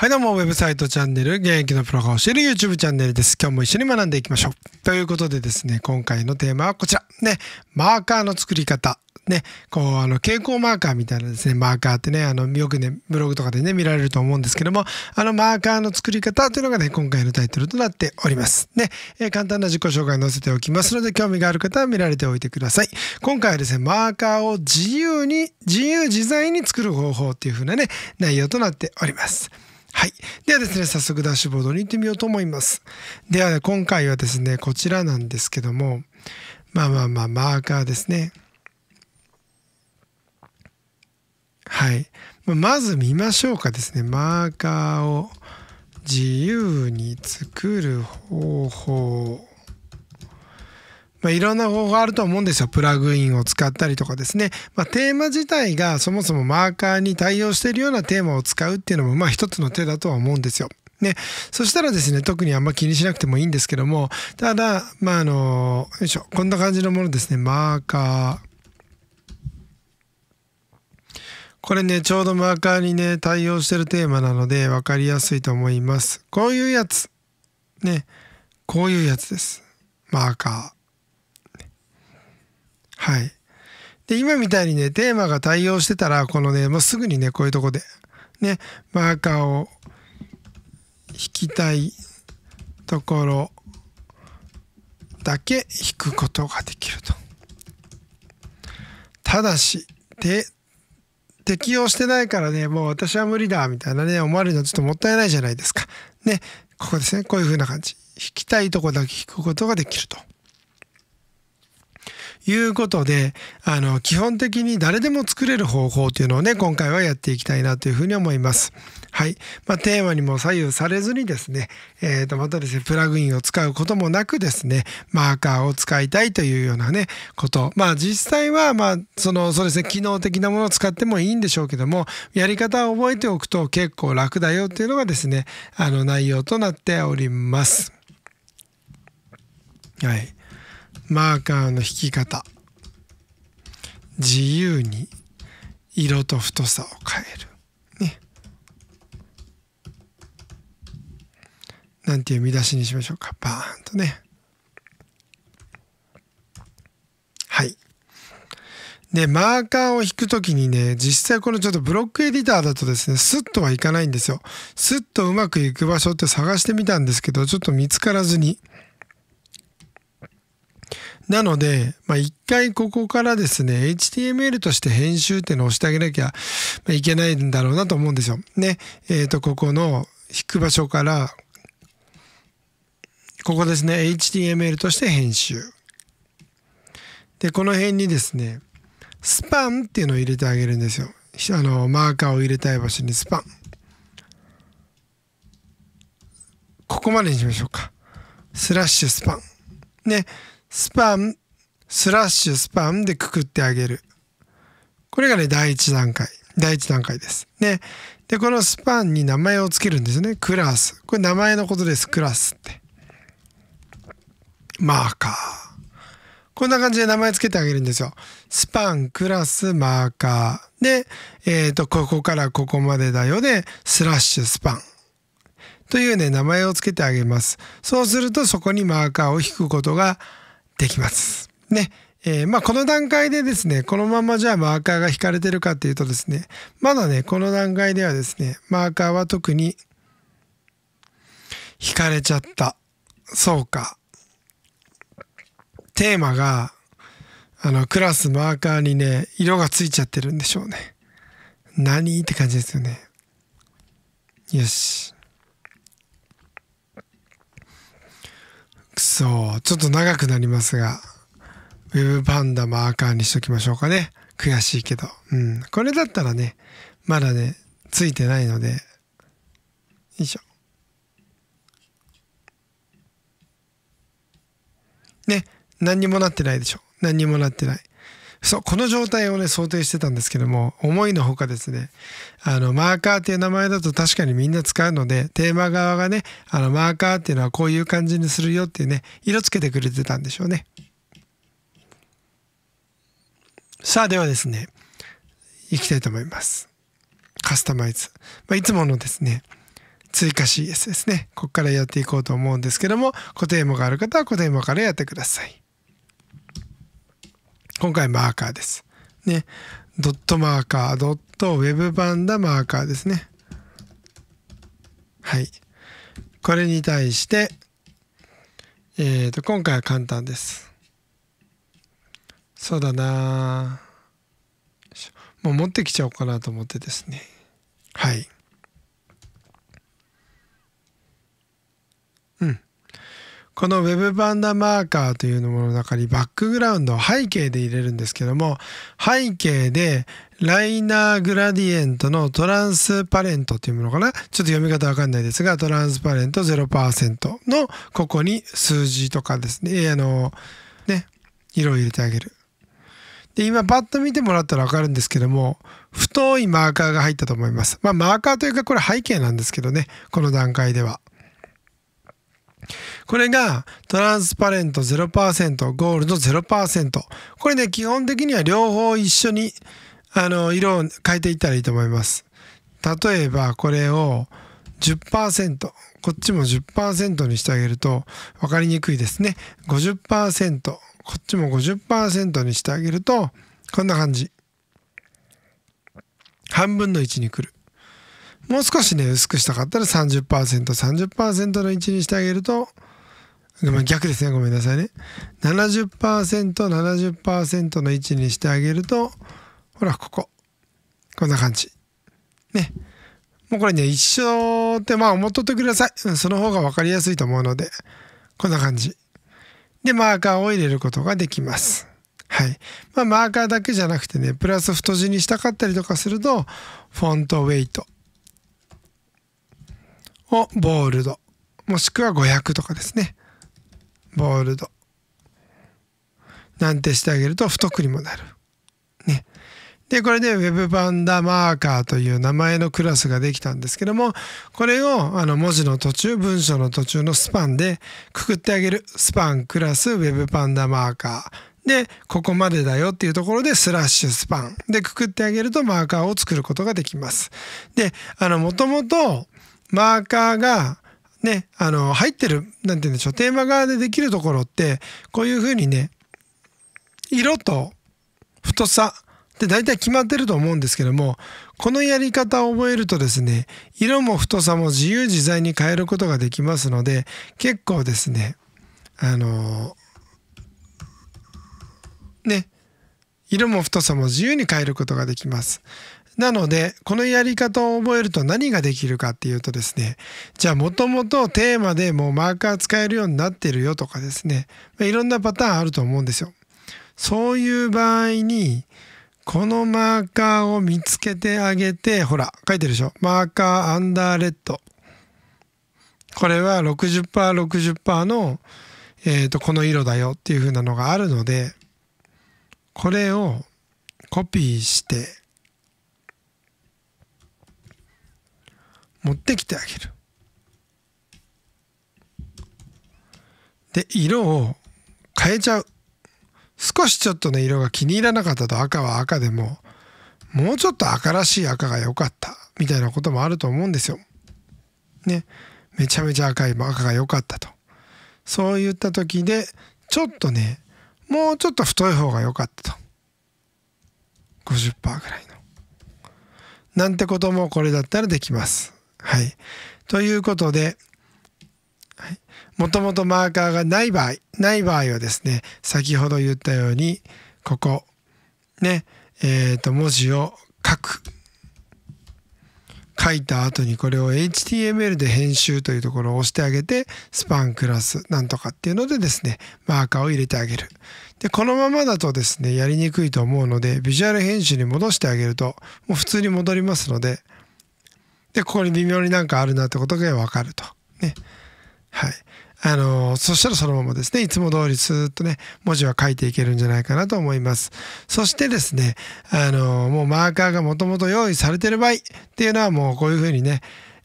はいどうも、ウェブサイトチャンネル、現役のプロが教える YouTube チャンネルです。今日も一緒に学んでいきましょう。ということでですね、今回のテーマはこちら。ね、マーカーの作り方。ね、こう、あの、蛍光マーカーみたいなですね、マーカーってね、あの、よくね、ブログとかでね、見られると思うんですけども、あの、マーカーの作り方というのがね、今回のタイトルとなっております。ね、えー、簡単な自己紹介載せておきますので、興味がある方は見られておいてください。今回はですね、マーカーを自由に、自由自在に作る方法っていうふうなね、内容となっております。はい。ではですね、早速ダッシュボードに行ってみようと思います。では、今回はですね、こちらなんですけども、まあまあまあ、マーカーですね。はい。まず見ましょうかですね。マーカーを自由に作る方法。まあ、いろんな方法あると思うんですよ。プラグインを使ったりとかですね。まあ、テーマ自体がそもそもマーカーに対応しているようなテーマを使うっていうのも、まあ一つの手だとは思うんですよ。ね、そしたらですね、特にあんま気にしなくてもいいんですけども、ただ、まあ、あの、よいしょ、こんな感じのものですね、マーカー。これね、ちょうどマーカーにね、対応してるテーマなので分かりやすいと思います。こういうやつ。ね、こういうやつです。マーカー。で、今みたいにね、テーマが対応してたら、このね、もうすぐにね、こういうとこで、ね、マーカーを引きたいところだけ引くことができると。ただし、で、適用してないからね、もう私は無理だ、みたいなね、思われるのはちょっともったいないじゃないですか。ね、ここですね、こういう風な感じ。引きたいとこだけ引くことができると。いうことであの基本的に誰でも作れる方法というのをね今回はやっていきたいなというふうに思います。はいまあ、テーマにも左右されずにですね、えー、とまたですねプラグインを使うこともなくですねマーカーを使いたいというようなねことまあ実際はまあそのそうですね機能的なものを使ってもいいんでしょうけどもやり方を覚えておくと結構楽だよっていうのがですねあの内容となっております。はいマーカーの引き方自由に色と太さを変えるねなんていう見出しにしましょうかバーンとねはいでマーカーを引く時にね実際このちょっとブロックエディターだとですねスッとはいかないんですよスッとうまくいく場所って探してみたんですけどちょっと見つからずになので、まあ、一回ここからですね、HTML として編集っていうのを押してあげなきゃいけないんだろうなと思うんですよ。ね。えっ、ー、と、ここの引く場所から、ここですね、HTML として編集。で、この辺にですね、スパンっていうのを入れてあげるんですよ。あの、マーカーを入れたい場所にスパン。ここまでにしましょうか。スラッシュスパン。ね。スパンスラッシュスパンでくくってあげるこれがね第1段階第1段階ですねでこのスパンに名前をつけるんですねクラスこれ名前のことですクラスってマーカーこんな感じで名前つけてあげるんですよスパンクラスマーカーでえっ、ー、とここからここまでだよでスラッシュスパンというね名前をつけてあげますそうするとそこにマーカーを引くことができます。ね。えー、まあ、この段階でですね、このままじゃあマーカーが引かれてるかっていうとですね、まだね、この段階ではですね、マーカーは特に引かれちゃった。そうか。テーマが、あの、クラスマーカーにね、色がついちゃってるんでしょうね。何って感じですよね。よし。そうちょっと長くなりますがウェブパンダマーカーにしときましょうかね悔しいけどうんこれだったらねまだねついてないのでよいしょね何にもなってないでしょ何にもなってないそうこの状態をね想定してたんですけども思いのほかですねあのマーカーっていう名前だと確かにみんな使うのでテーマ側がねあのマーカーっていうのはこういう感じにするよっていうね色つけてくれてたんでしょうねさあではですねいきたいと思いますカスタマイズ、まあ、いつものですね追加 CS ですねここからやっていこうと思うんですけども固定テーマがある方は固定テーマからやってください今回マーカーです。ね。ドットマーカー、ドットウェブパンダマーカーですね。はい。これに対して、えっ、ー、と、今回は簡単です。そうだなもう持ってきちゃおうかなと思ってですね。はい。うん。この Web バンダマーカーというものの中にバックグラウンドを背景で入れるんですけども背景でライナーグラディエントのトランスパレントというものかなちょっと読み方わかんないですがトランスパレント0%のここに数字とかですねあのね色を入れてあげるで今パッと見てもらったら分かるんですけども太いマーカーが入ったと思いますまあマーカーというかこれ背景なんですけどねこの段階ではこれがトランスパレント0%、ゴールド0%。これね、基本的には両方一緒に、あの、色を変えていったらいいと思います。例えば、これを10%。こっちも10%にしてあげると分かりにくいですね。50%。こっちも50%にしてあげると、こんな感じ。半分の1にくる。もう少しね、薄くしたかったら30%、30%の1にしてあげると、まあ逆ですねごめんなさいね 70%70% 70の位置にしてあげるとほらこここんな感じねもうこれね一緒ってまあ思っとってくださいその方が分かりやすいと思うのでこんな感じでマーカーを入れることができますはい。まあ、マーカーだけじゃなくてね、プラス太字にしたかったりとかすると、フォントウェイトをボールド、もしくは500とかですね。ボールドなんてしてあげると太くにもなる。ね。で、これで Web パンダマーカーという名前のクラスができたんですけども、これをあの文字の途中、文章の途中のスパンでくくってあげる。スパンクラス Web パンダマーカー。で、ここまでだよっていうところでスラッシュスパンでくくってあげるとマーカーを作ることができます。で、あの、もともとマーカーがね、あの、入ってる、なんて言うんでしょう、テーマ側でできるところって、こういう風にね、色と太さって大体決まってると思うんですけども、このやり方を覚えるとですね、色も太さも自由自在に変えることができますので、結構ですね、あのね、色も太さも自由に変えることができます。なのでこのやり方を覚えると何ができるかっていうとですねじゃあもともとテーマでもうマーカー使えるようになってるよとかですねいろんなパターンあると思うんですよ。そういう場合にこのマーカーを見つけてあげてほら書いてるでしょマーカーアンダーレッドこれは 60%60% の、えー、とこの色だよっていう風なのがあるのでこれをコピーして持ってきてあげる。で、色を変えちゃう。少しちょっとね、色が気に入らなかったと赤は赤でも、もうちょっと赤らしい赤が良かったみたいなこともあると思うんですよ。ね。めちゃめちゃ赤い赤が良かったと。そういった時で、ちょっとね、もうちょっと太い方が良かったと。50%ぐらいの。なんてこともこれだったらできます。はい。ということで、もともとマーカーがない場合、ない場合はですね、先ほど言ったように、ここ、ね、えっ、ー、と、文字を書く。書いた後にこれを HTML で編集というところを押してあげて、スパンクラスなんとかっていうのでですね、マーカーを入れてあげる。で、このままだとですね、やりにくいと思うので、ビジュアル編集に戻してあげると、もう普通に戻りますので、でここに微妙になんかあるなってことが分かるとねはいあのー、そしたらそのままですねいつも通りスーッとね文字は書いていけるんじゃないかなと思いますそしてですねあのー、もうマーカーがもともと用意されてる場合っていうのはもうこういうふうにね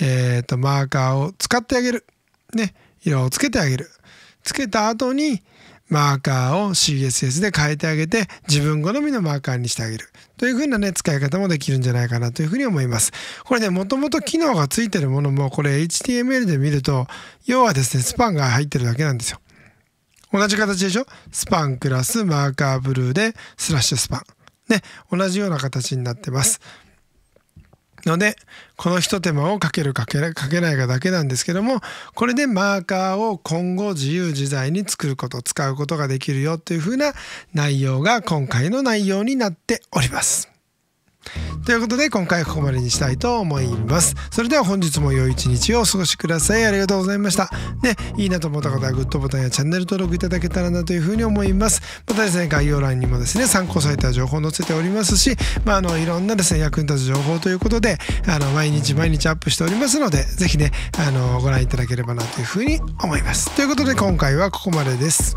えっ、ー、とマーカーを使ってあげるね色をつけてあげるつけた後にマーカーを CSS で変えてあげて自分好みのマーカーにしてあげるというふうなね使い方もできるんじゃないかなというふうに思いますこれねもともと機能がついてるものもこれ HTML で見ると要はですねスパンが入ってるだけなんですよ同じ形でしょスパンクラスマーカーブルーでスラッシュスパンね同じような形になってます、のでこのひと手間をかけるかけかけないかだけなんですけどもこれでマーカーを今後自由自在に作ること使うことができるよというふうな内容が今回の内容になっております。ということで今回はここまでにしたいと思いますそれでは本日も良い一日をお過ごしくださいありがとうございましたね、いいなと思った方はグッドボタンやチャンネル登録いただけたらなというふうに思いますまたですね概要欄にもですね参考された情報載せておりますし、まあ、あのいろんなですね役に立つ情報ということであの毎日毎日アップしておりますので是非ねあのご覧いただければなというふうに思いますということで今回はここまでです